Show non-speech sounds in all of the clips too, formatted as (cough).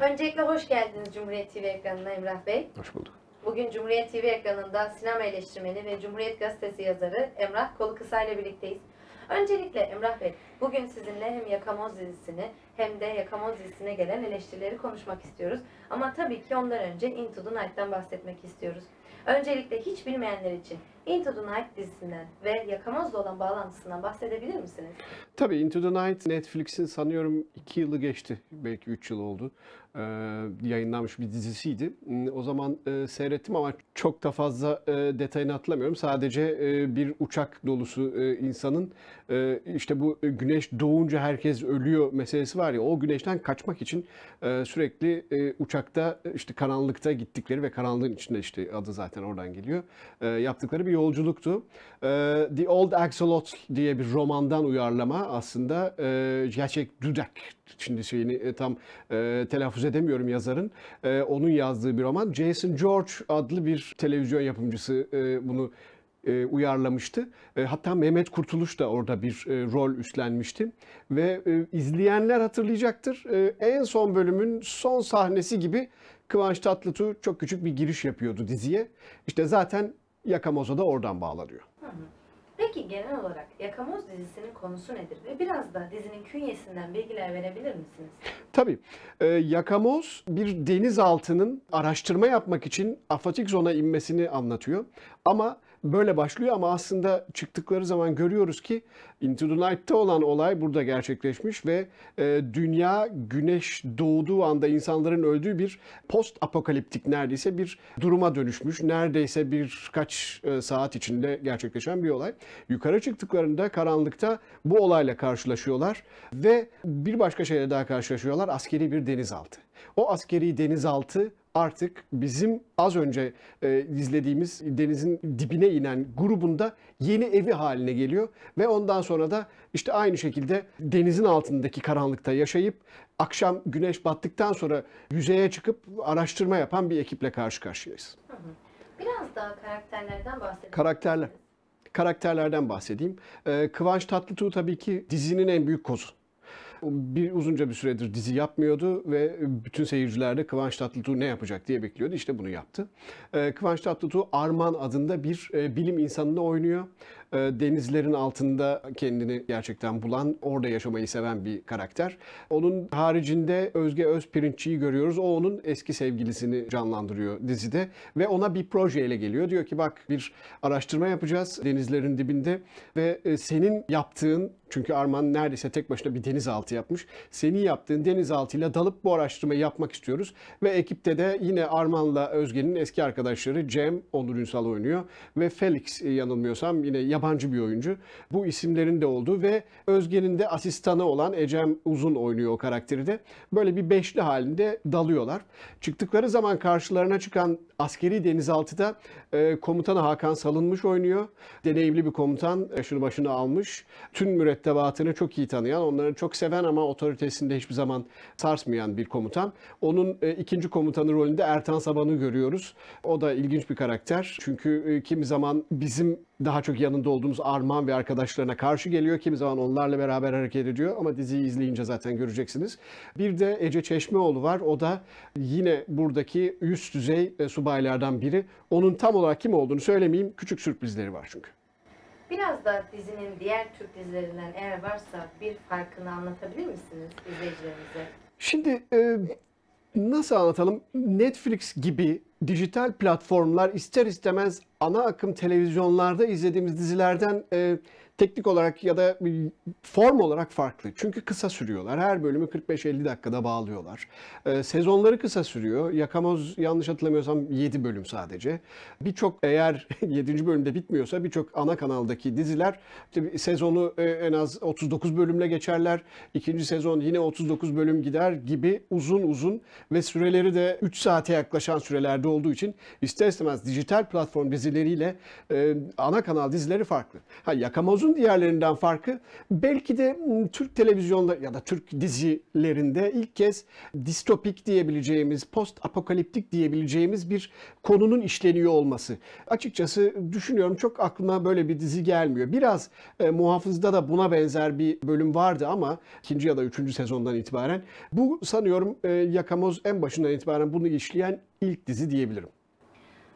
Öncelikle hoş geldiniz Cumhuriyet TV ekranına Emrah Bey. Hoş bulduk. Bugün Cumhuriyet TV ekranında sinema eleştirmeni ve Cumhuriyet Gazetesi yazarı Emrah Kolu Kısa ile birlikteyiz. Öncelikle Emrah Bey, bugün sizinle hem Yakamoz dizisini hem de Yakamoz dizisine gelen eleştirileri konuşmak istiyoruz. Ama tabii ki ondan önce Into the Night'tan bahsetmek istiyoruz. Öncelikle hiç bilmeyenler için Into the Night dizisinden ve Yakamaz'la olan bağlantısından bahsedebilir misiniz? Tabii Into the Night Netflix'in sanıyorum 2 yılı geçti. Belki 3 yıl oldu. Ee, yayınlanmış bir dizisiydi. Hmm, o zaman e, seyrettim ama çok da fazla e, detayını hatırlamıyorum. Sadece e, bir uçak dolusu e, insanın e, işte bu güneş doğunca herkes ölüyor meselesi var ya o güneşten kaçmak için e, sürekli e, uçakta e, işte karanlıkta gittikleri ve karanlığın içinde işte adı zaten zaten oradan geliyor. E, yaptıkları bir yolculuktu. E, The Old Axolot diye bir romandan uyarlama aslında e, gerçek Dudak. Şimdi şeyini e, tam e, telaffuz edemiyorum yazarın. E, onun yazdığı bir roman. Jason George adlı bir televizyon yapımcısı e, bunu e, uyarlamıştı. E, hatta Mehmet Kurtuluş da orada bir e, rol üstlenmişti. Ve izleyenler hatırlayacaktır. en son bölümün son sahnesi gibi Kıvanç Tatlıtuğ çok küçük bir giriş yapıyordu diziye. İşte zaten Yakamoz'a da oradan bağlanıyor. Peki genel olarak Yakamoz dizisinin konusu nedir ve biraz da dizinin künyesinden bilgiler verebilir misiniz? Tabii. Yakamoz bir denizaltının araştırma yapmak için afatik zona inmesini anlatıyor. Ama böyle başlıyor ama aslında çıktıkları zaman görüyoruz ki Into the Night'ta olan olay burada gerçekleşmiş ve e, dünya güneş doğduğu anda insanların öldüğü bir post apokaliptik neredeyse bir duruma dönüşmüş. Neredeyse birkaç e, saat içinde gerçekleşen bir olay. Yukarı çıktıklarında karanlıkta bu olayla karşılaşıyorlar ve bir başka şeyle daha karşılaşıyorlar. Askeri bir denizaltı. O askeri denizaltı artık bizim az önce e, izlediğimiz denizin dibine inen grubunda yeni evi haline geliyor ve ondan sonra da işte aynı şekilde denizin altındaki karanlıkta yaşayıp akşam güneş battıktan sonra yüzeye çıkıp araştırma yapan bir ekiple karşı karşıyayız. Biraz daha karakterlerden bahsedelim. Karakterler. Karakterlerden bahsedeyim. Ee, Kıvanç Tatlıtuğ tabii ki dizinin en büyük kozu bir uzunca bir süredir dizi yapmıyordu ve bütün seyirciler de Kıvanç Tatlıtuğ ne yapacak diye bekliyordu. İşte bunu yaptı. Ee, Kıvanç Tatlıtuğ Arman adında bir e, bilim insanını oynuyor. Ee, denizlerin altında kendini gerçekten bulan, orada yaşamayı seven bir karakter. Onun haricinde Özge Özpirinççi'yi görüyoruz. O onun eski sevgilisini canlandırıyor dizide ve ona bir projeyle geliyor. Diyor ki bak bir araştırma yapacağız denizlerin dibinde ve e, senin yaptığın çünkü Arman neredeyse tek başına bir denizaltı yapmış. Senin yaptığın denizaltıyla dalıp bu araştırmayı yapmak istiyoruz. Ve ekipte de yine Arman'la Özge'nin eski arkadaşları Cem, Onur Ünsal oynuyor. Ve Felix e, yanılmıyorsam yine yabancı bir oyuncu. Bu isimlerin de olduğu ve Özge'nin de asistanı olan Ecem Uzun oynuyor o karakteri de. Böyle bir beşli halinde dalıyorlar. Çıktıkları zaman karşılarına çıkan askeri denizaltıda e, komutanı Hakan Salınmış oynuyor. Deneyimli bir komutan aşırı başını almış. Tüm mürettebatını çok iyi tanıyan, onları çok seven ama otoritesinde hiçbir zaman sarsmayan bir komutan. Onun e, ikinci komutanı rolünde Ertan Saban'ı görüyoruz. O da ilginç bir karakter. Çünkü e, kimi zaman bizim daha çok yanında olduğumuz Arman ve arkadaşlarına karşı geliyor. Kimi zaman onlarla beraber hareket ediyor ama diziyi izleyince zaten göreceksiniz. Bir de Ece Çeşmeoğlu var. O da yine buradaki üst düzey e, subaylardan biri. Onun tam olarak kim olduğunu söylemeyeyim. Küçük sürprizleri var çünkü. Biraz da dizinin diğer Türk dizilerinden eğer varsa bir farkını anlatabilir misiniz izleyicilerimize? Şimdi e, nasıl anlatalım? Netflix gibi dijital platformlar ister istemez ana akım televizyonlarda izlediğimiz dizilerden e, teknik olarak ya da form olarak farklı. Çünkü kısa sürüyorlar. Her bölümü 45-50 dakikada bağlıyorlar. Ee, sezonları kısa sürüyor. Yakamoz yanlış hatırlamıyorsam 7 bölüm sadece. Birçok eğer 7. (laughs) bölümde bitmiyorsa birçok ana kanaldaki diziler sezonu e, en az 39 bölümle geçerler. İkinci sezon yine 39 bölüm gider gibi uzun uzun ve süreleri de 3 saate yaklaşan sürelerde olduğu için ister istemez dijital platform dizileriyle e, ana kanal dizileri farklı. Ha Yakamoz'u televizyonumuzun diğerlerinden farkı belki de ıı, Türk televizyonda ya da Türk dizilerinde ilk kez distopik diyebileceğimiz, post apokaliptik diyebileceğimiz bir konunun işleniyor olması. Açıkçası düşünüyorum çok aklıma böyle bir dizi gelmiyor. Biraz e, muhafızda da buna benzer bir bölüm vardı ama ikinci ya da üçüncü sezondan itibaren bu sanıyorum e, Yakamoz en başından itibaren bunu işleyen ilk dizi diyebilirim.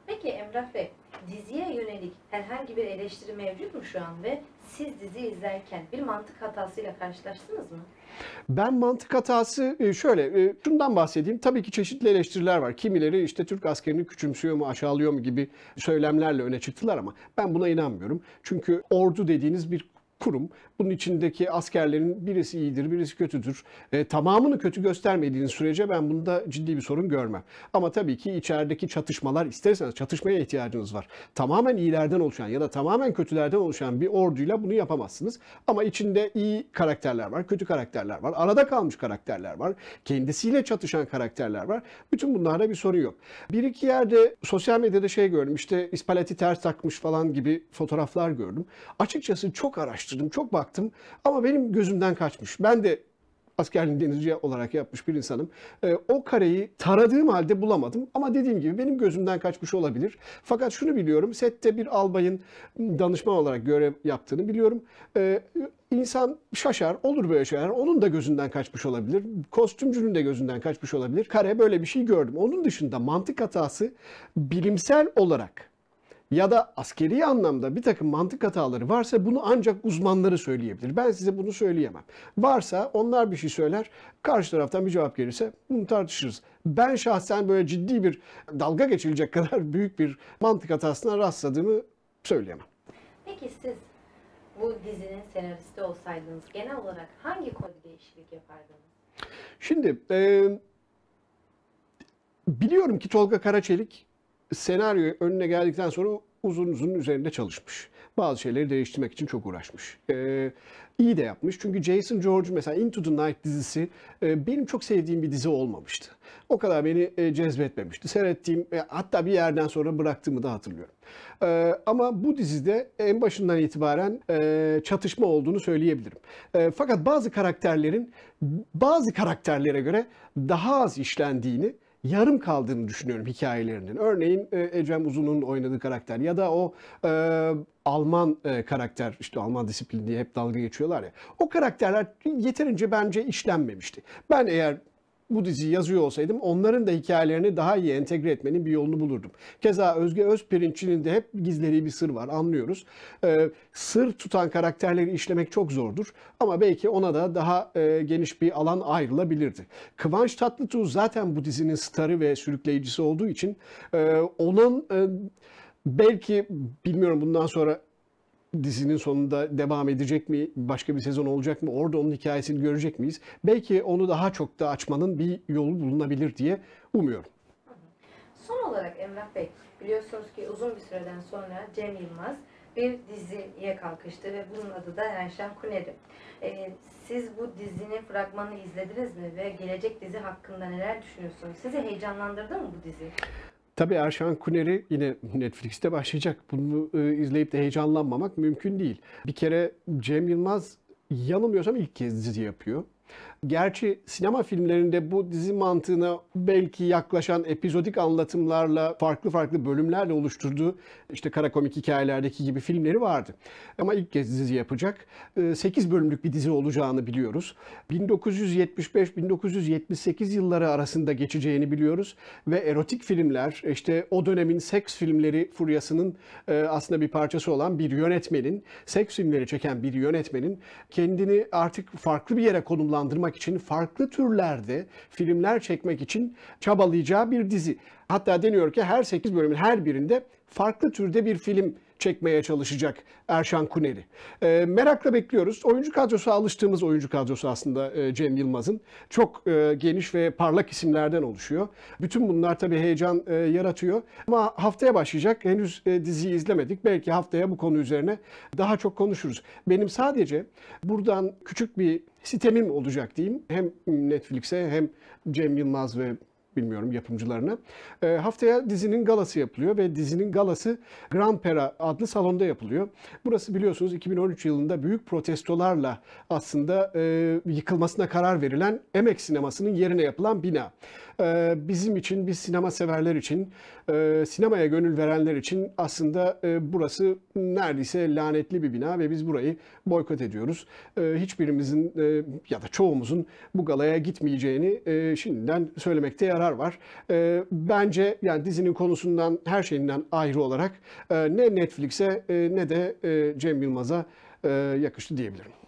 Peki Emrah Bey, diziye yönelik herhangi bir eleştiri mevcut mu şu an ve siz dizi izlerken bir mantık hatasıyla karşılaştınız mı? Ben mantık hatası e, şöyle, e, şundan bahsedeyim. Tabii ki çeşitli eleştiriler var. Kimileri işte Türk askerini küçümsüyor mu, aşağılıyor mu gibi söylemlerle öne çıktılar ama ben buna inanmıyorum. Çünkü ordu dediğiniz bir kurum. Bunun içindeki askerlerin birisi iyidir, birisi kötüdür. E, tamamını kötü göstermediğiniz sürece ben bunda ciddi bir sorun görmem. Ama tabii ki içerideki çatışmalar isterseniz çatışmaya ihtiyacınız var. Tamamen iyilerden oluşan ya da tamamen kötülerden oluşan bir orduyla bunu yapamazsınız. Ama içinde iyi karakterler var, kötü karakterler var, arada kalmış karakterler var, kendisiyle çatışan karakterler var. Bütün bunlarda bir sorun yok. Bir iki yerde sosyal medyada şey gördüm işte ispaleti ters takmış falan gibi fotoğraflar gördüm. Açıkçası çok araştırdım araştırdım, çok baktım ama benim gözümden kaçmış. Ben de askerliğini denizci olarak yapmış bir insanım. E, o kareyi taradığım halde bulamadım ama dediğim gibi benim gözümden kaçmış olabilir. Fakat şunu biliyorum, sette bir albayın danışman olarak görev yaptığını biliyorum. E, İnsan şaşar, olur böyle şeyler. Onun da gözünden kaçmış olabilir. Kostümcünün de gözünden kaçmış olabilir. Kare böyle bir şey gördüm. Onun dışında mantık hatası bilimsel olarak ya da askeri anlamda bir takım mantık hataları varsa bunu ancak uzmanları söyleyebilir. Ben size bunu söyleyemem. Varsa onlar bir şey söyler, karşı taraftan bir cevap gelirse bunu tartışırız. Ben şahsen böyle ciddi bir dalga geçilecek (laughs) kadar büyük bir mantık hatasına rastladığımı söyleyemem. Peki siz bu dizinin senaristi olsaydınız genel olarak hangi konuda değişiklik yapardınız? Şimdi e, biliyorum ki Tolga Karaçelik senaryo önüne geldikten sonra uzun uzun üzerinde çalışmış. Bazı şeyleri değiştirmek için çok uğraşmış. Ee, iyi de yapmış. Çünkü Jason George mesela Into the Night dizisi e, benim çok sevdiğim bir dizi olmamıştı. O kadar beni e, cezbetmemişti. Seyrettiğim e, hatta bir yerden sonra bıraktığımı da hatırlıyorum. E, ama bu dizide en başından itibaren e, çatışma olduğunu söyleyebilirim. E, fakat bazı karakterlerin bazı karakterlere göre daha az işlendiğini yarım kaldığını düşünüyorum hikayelerinin. Örneğin e, Ecem Uzun'un oynadığı karakter ya da o e, Alman e, karakter işte Alman disiplini diye hep dalga geçiyorlar ya. O karakterler yeterince bence işlenmemişti. Ben eğer bu diziyi yazıyor olsaydım onların da hikayelerini daha iyi entegre etmenin bir yolunu bulurdum. Keza Özge Özpirinç'in de hep gizleri bir sır var anlıyoruz. Ee, sır tutan karakterleri işlemek çok zordur ama belki ona da daha e, geniş bir alan ayrılabilirdi. Kıvanç Tatlıtuğ zaten bu dizinin starı ve sürükleyicisi olduğu için e, onun... E, belki bilmiyorum bundan sonra dizinin sonunda devam edecek mi? Başka bir sezon olacak mı? Orada onun hikayesini görecek miyiz? Belki onu daha çok da açmanın bir yolu bulunabilir diye umuyorum. Son olarak Emrah Bey, biliyorsunuz ki uzun bir süreden sonra Cem Yılmaz bir diziye kalkıştı ve bunun adı da Erşen Kuneri. Ee, siz bu dizinin fragmanını izlediniz mi ve gelecek dizi hakkında neler düşünüyorsunuz? Sizi heyecanlandırdı mı bu dizi? Tabii Erşan Kuneri yine Netflix'te başlayacak. Bunu e, izleyip de heyecanlanmamak mümkün değil. Bir kere Cem Yılmaz yanılmıyorsam ilk kez dizi yapıyor. Gerçi sinema filmlerinde bu dizi mantığına belki yaklaşan epizodik anlatımlarla farklı farklı bölümlerle oluşturduğu işte kara komik hikayelerdeki gibi filmleri vardı. Ama ilk kez dizi yapacak. 8 ee, bölümlük bir dizi olacağını biliyoruz. 1975-1978 yılları arasında geçeceğini biliyoruz ve erotik filmler işte o dönemin seks filmleri furyasının e, aslında bir parçası olan bir yönetmenin, seks filmleri çeken bir yönetmenin kendini artık farklı bir yere konumlandırmak yapmak için farklı türlerde filmler çekmek için çabalayacağı bir dizi. Hatta deniyor ki her 8 bölümün her birinde farklı türde bir film çekmeye çalışacak Erşan Kuneri. E, merakla bekliyoruz. Oyuncu kadrosu alıştığımız oyuncu kadrosu aslında e, Cem Yılmaz'ın. Çok e, geniş ve parlak isimlerden oluşuyor. Bütün bunlar tabii heyecan e, yaratıyor. Ama haftaya başlayacak. Henüz e, diziyi izlemedik. Belki haftaya bu konu üzerine daha çok konuşuruz. Benim sadece buradan küçük bir sitemim olacak diyeyim. Hem Netflix'e hem Cem Yılmaz ve bilmiyorum yapımcılarını. E, haftaya dizinin galası yapılıyor ve dizinin galası Grand Pera adlı salonda yapılıyor. Burası biliyorsunuz 2013 yılında büyük protestolarla aslında e, yıkılmasına karar verilen emek sinemasının yerine yapılan bina. Ee, bizim için, biz sinema severler için, e, sinemaya gönül verenler için aslında e, burası neredeyse lanetli bir bina ve biz burayı boykot ediyoruz. E, hiçbirimizin ya da çoğumuzun bu galaya gitmeyeceğini şimdiden söylemekte yarar var. Bence yani dizinin konusundan her şeyinden ayrı olarak ne Netflix'e ne de Cem Yılmaz'a yakıştı diyebilirim.